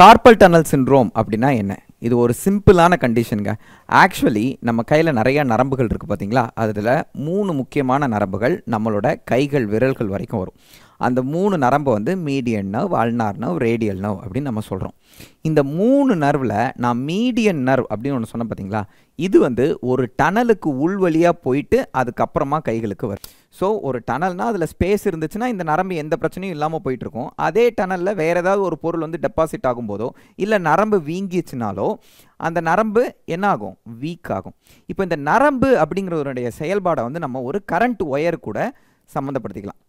carpal tunnel syndrome அப்படின்னா என்ன இது ஒரு சிம்பிளான கண்டிஷனுங்க ஆக்சுவலி நம்ம கையில் நிறையா நரம்புகள் இருக்குது பார்த்தீங்களா அதில் மூணு முக்கியமான நரம்புகள் நம்மளோட கைகள் விரல்கள் வரைக்கும் வரும் அந்த மூணு நரம்பு வந்து median nerve ulnar nerve radial nerve அப்படின்னு நம்ம சொல்கிறோம் இந்த மூணு நர்வில் நான் மீடியன் நர்வ் அப்படின்னு ஒன்று சொன்னேன் பார்த்தீங்களா இது வந்து ஒரு டனலுக்கு உள்வழியாக போயிட்டு அதுக்கப்புறமா கைகளுக்கு வரும் ஸோ ஒரு டனல்னால் அதில் ஸ்பேஸ் இருந்துச்சுன்னா இந்த நரம்பு எந்த பிரச்சனையும் இல்லாமல் போயிட்டுருக்கும் அதே டனலில் வேறு ஏதாவது ஒரு பொருள் வந்து டெபாசிட் ஆகும்போதோ இல்லை நரம்பு வீங்கிச்சுனாலோ அந்த நரம்பு என்ன ஆகும் வீக் ஆகும் இப்போ இந்த நரம்பு அப்படிங்கிறவருடைய செயல்பாடை வந்து நம்ம ஒரு கரண்ட் ஒயர் கூட சம்மந்தப்படுத்திக்கலாம்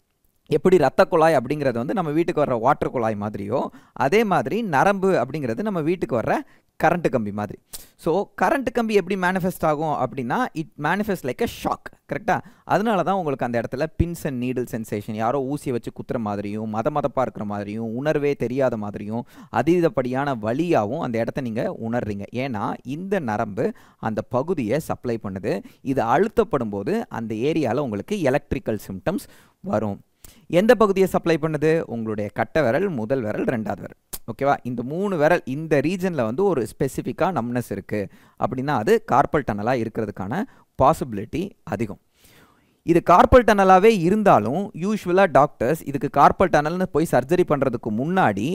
எப்படி ரத்த குழாய் அப்படிங்கிறது வந்து நம்ம வீட்டுக்கு வர்ற வாட்டர் குழாய் மாதிரியோ அதே மாதிரி நரம்பு அப்படிங்கிறது நம்ம வீட்டுக்கு வர்ற கரண்ட்டு கம்பி மாதிரி ஸோ கரண்ட்டு கம்பி எப்படி மேனிஃபெஸ்ட் ஆகும் அப்படின்னா it manifest like a shock கரெக்டாக அதனால தான் உங்களுக்கு அந்த இடத்துல பின்ஸ் அண்ட் நீடில் சென்சேஷன் யாரோ ஊசியை வச்சு குத்துற மாதிரியும் மத மதப்பாக இருக்கிற மாதிரியும் உணர்வே தெரியாத மாதிரியும் அதீதப்படியான வழியாகவும் அந்த இடத்த நீங்கள் உணர்றீங்க ஏன்னா இந்த நரம்பு அந்த பகுதியை சப்ளை பண்ணுது இது அழுத்தப்படும் போது அந்த ஏரியாவில் உங்களுக்கு எலக்ட்ரிக்கல் சிம்டம்ஸ் வரும் எந்த பகுதியை சப்ளை பண்ணுது உங்களுடைய கட்ட விரல் முதல் விரல் ரெண்டாவது விரல் ஓகேவா இந்த மூணு விரல் இந்த ரீஜனில் வந்து ஒரு ஸ்பெசிஃபிக்காக நம்னஸ் இருக்குது அப்படின்னா அது கார்பல் டனலாக இருக்கிறதுக்கான பாசிபிலிட்டி அதிகம் இது கார்பல் டனலாகவே இருந்தாலும் யூஸ்வலாக டாக்டர்ஸ் இதுக்கு கார்பல் டனல்னு போய் சர்ஜரி பண்ணுறதுக்கு முன்னாடி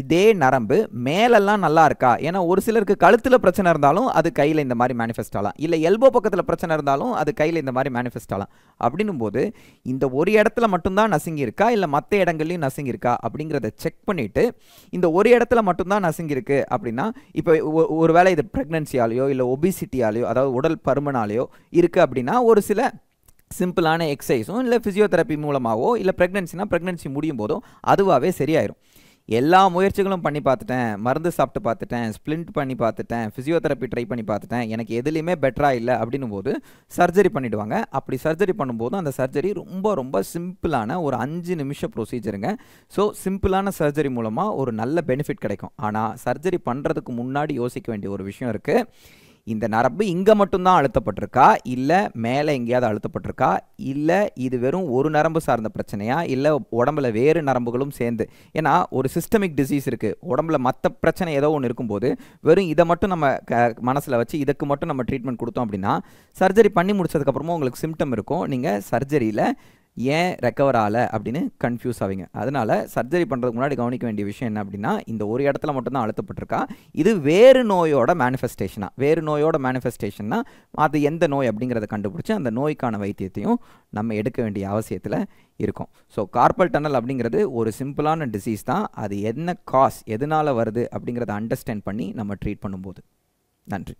இதே நரம்பு மேலெல்லாம் நல்லா இருக்கா ஏன்னா ஒரு சிலருக்கு கழுத்தில் பிரச்சனை இருந்தாலும் அது கையில் இந்த மாதிரி மேனிஃபெஸ்ட் ஆகலாம் இல்லை எல்போ பக்கத்தில் பிரச்சனை இருந்தாலும் அது கையில் இந்த மாதிரி மேனிஃபெஸ்ட் ஆகலாம் அப்படின்னும் போது இந்த ஒரு இடத்துல மட்டும்தான் நசுங்கியிருக்கா இல்லை மற்ற இடங்கள்லையும் நசுங்கியிருக்கா அப்படிங்கிறத செக் பண்ணிவிட்டு இந்த ஒரு இடத்துல மட்டும்தான் நசுங்கியிருக்கு அப்படின்னா இப்போ ஒரு வேளை இது ப்ரெக்னென்சியாலேயோ இல்லை ஒபிசிட்டியாலேயோ அதாவது உடல் பருமனாலேயோ இருக்குது அப்படின்னா ஒரு சில சிம்பிளான எக்ஸசைஸும் இல்லை ஃபிசியோதெரப்பி மூலமாகவோ இல்லை ப்ரெக்னென்சினா ப்ரெக்னென்சி முடியும் போதும் அதுவாகவே சரியாயிரும் எல்லா முயற்சிகளும் பண்ணி பார்த்துட்டேன் மருந்து சாப்பிட்டு பார்த்துட்டேன் ஸ்ப்ளிண்ட் பண்ணி பார்த்துட்டேன் ஃபிசியோதெரப்பி ட்ரை பண்ணி பார்த்துட்டேன் எனக்கு எதுலேயுமே பெட்டராக இல்லை அப்படின்னும் போது சர்ஜரி பண்ணிவிடுவாங்க அப்படி சர்ஜரி பண்ணும்போது அந்த சர்ஜரி ரொம்ப ரொம்ப சிம்பிளான ஒரு அஞ்சு நிமிஷம் ப்ரொசீஜருங்க ஸோ சிம்பிளான சர்ஜரி மூலமாக ஒரு நல்ல பெனிஃபிட் கிடைக்கும் ஆனால் சர்ஜரி பண்ணுறதுக்கு முன்னாடி யோசிக்க வேண்டிய ஒரு விஷயம் இருக்குது இந்த நரம்பு இங்கே மட்டும்தான் அழுத்தப்பட்டிருக்கா இல்லை மேலே எங்கேயாவது அழுத்தப்பட்டிருக்கா இல்லை இது வெறும் ஒரு நரம்பு சார்ந்த பிரச்சனையா இல்லை உடம்புல வேறு நரம்புகளும் சேர்ந்து ஏன்னா ஒரு சிஸ்டமிக் டிசீஸ் இருக்குது உடம்புல மற்ற பிரச்சனை ஏதோ ஒன்று இருக்கும்போது வெறும் இதை மட்டும் நம்ம க மனசில் வச்சு இதுக்கு மட்டும் நம்ம ட்ரீட்மெண்ட் கொடுத்தோம் அப்படின்னா சர்ஜரி பண்ணி முடிச்சதுக்கப்புறமும் உங்களுக்கு சிம்டம் இருக்கும் நீங்கள் சர்ஜரியில் ஏன் ரெக்கவர் ஆகலை அப்படின்னு கன்ஃபியூஸ் ஆவீங்க அதனால் சர்ஜரி பண்ணுறதுக்கு முன்னாடி கவனிக்க வேண்டிய விஷயம் என்ன அப்படின்னா இந்த ஒரு இடத்துல மட்டும்தான் அழுத்தப்பட்டிருக்கா இது வேறு நோயோட மேனிஃபெஸ்டேஷனாக வேறு நோயோட மேனிஃபெஸ்டேஷன்னா அது எந்த நோய் அப்படிங்கிறத கண்டுபிடிச்சி அந்த நோய்க்கான வைத்தியத்தையும் நம்ம எடுக்க வேண்டிய அவசியத்தில் இருக்கும் ஸோ கார்பல் டனல் அப்படிங்கிறது ஒரு சிம்பிளான டிசீஸ் தான் அது என்ன காஸ் எதனால் வருது அப்படிங்கிறத அண்டர்ஸ்டாண்ட் பண்ணி நம்ம ட்ரீட் பண்ணும்போது நன்றி